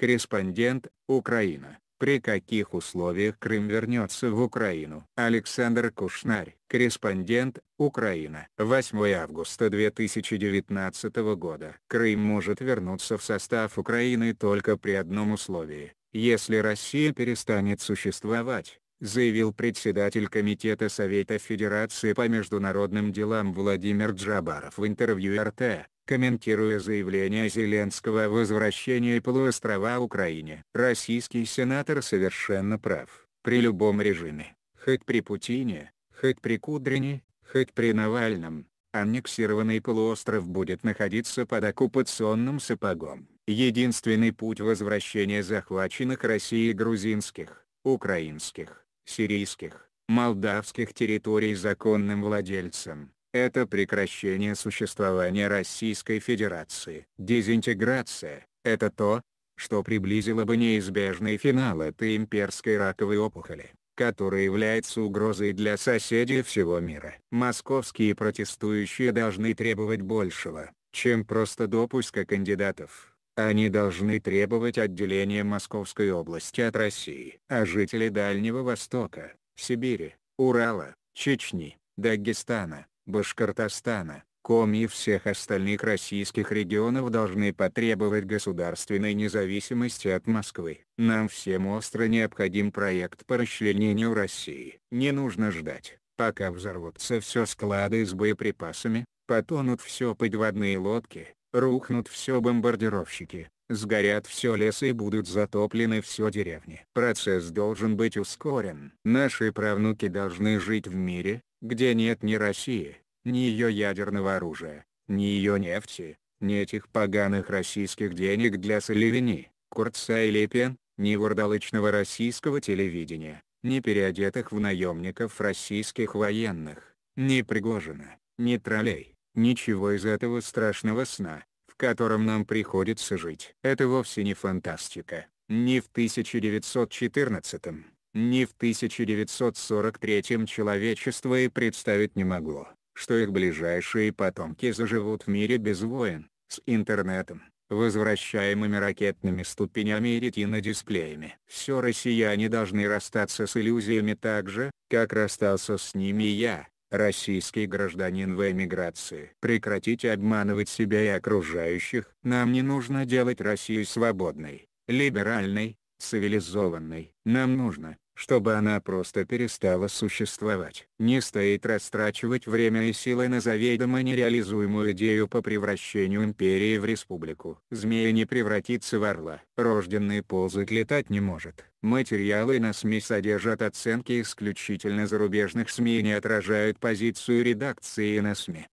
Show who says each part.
Speaker 1: Корреспондент «Украина». При каких условиях Крым вернется в Украину? Александр Кушнарь, корреспондент «Украина». 8 августа 2019 года. Крым может вернуться в состав Украины только при одном условии, если Россия перестанет существовать заявил председатель Комитета Совета Федерации по международным делам Владимир Джабаров в интервью РТ комментируя заявление Зеленского о возвращении полуострова Украине. Российский сенатор совершенно прав, при любом режиме, хоть при Путине, хоть при Кудрине, хоть при Навальном, аннексированный полуостров будет находиться под оккупационным сапогом. Единственный путь возвращения захваченных Россией грузинских, украинских, сирийских, молдавских территорий законным владельцам, это прекращение существования Российской Федерации. Дезинтеграция – это то, что приблизило бы неизбежный финал этой имперской раковой опухоли, которая является угрозой для соседей всего мира. Московские протестующие должны требовать большего, чем просто допуска кандидатов. Они должны требовать отделения Московской области от России. А жители Дальнего Востока, Сибири, Урала, Чечни, Дагестана, Башкортостана, Коми и всех остальных российских регионов должны потребовать государственной независимости от Москвы. Нам всем остро необходим проект по расчленению России. Не нужно ждать, пока взорвутся все склады с боеприпасами, потонут все подводные лодки, рухнут все бомбардировщики, сгорят все лесы и будут затоплены все деревни. Процесс должен быть ускорен. Наши правнуки должны жить в мире, где нет ни России, ни ее ядерного оружия, ни ее нефти, ни этих поганых российских денег для Соливини, Курца и Лепен, ни вурдалычного российского телевидения, ни переодетых в наемников российских военных, ни Пригожина, ни троллей, ничего из этого страшного сна, в котором нам приходится жить. Это вовсе не фантастика, не в 1914 ни в 1943 человечество и представить не могло, что их ближайшие потомки заживут в мире без войн, с интернетом, возвращаемыми ракетными ступенями и ретинодисплеями. Все россияне должны расстаться с иллюзиями так же, как расстался с ними я, российский гражданин в эмиграции. Прекратите обманывать себя и окружающих. Нам не нужно делать Россию свободной, либеральной, цивилизованной. Нам нужно, чтобы она просто перестала существовать. Не стоит растрачивать время и силы на заведомо нереализуемую идею по превращению империи в республику. Змея не превратится в орла. Рожденный ползать летать не может. Материалы на СМИ содержат оценки исключительно зарубежных СМИ и не отражают позицию редакции на СМИ.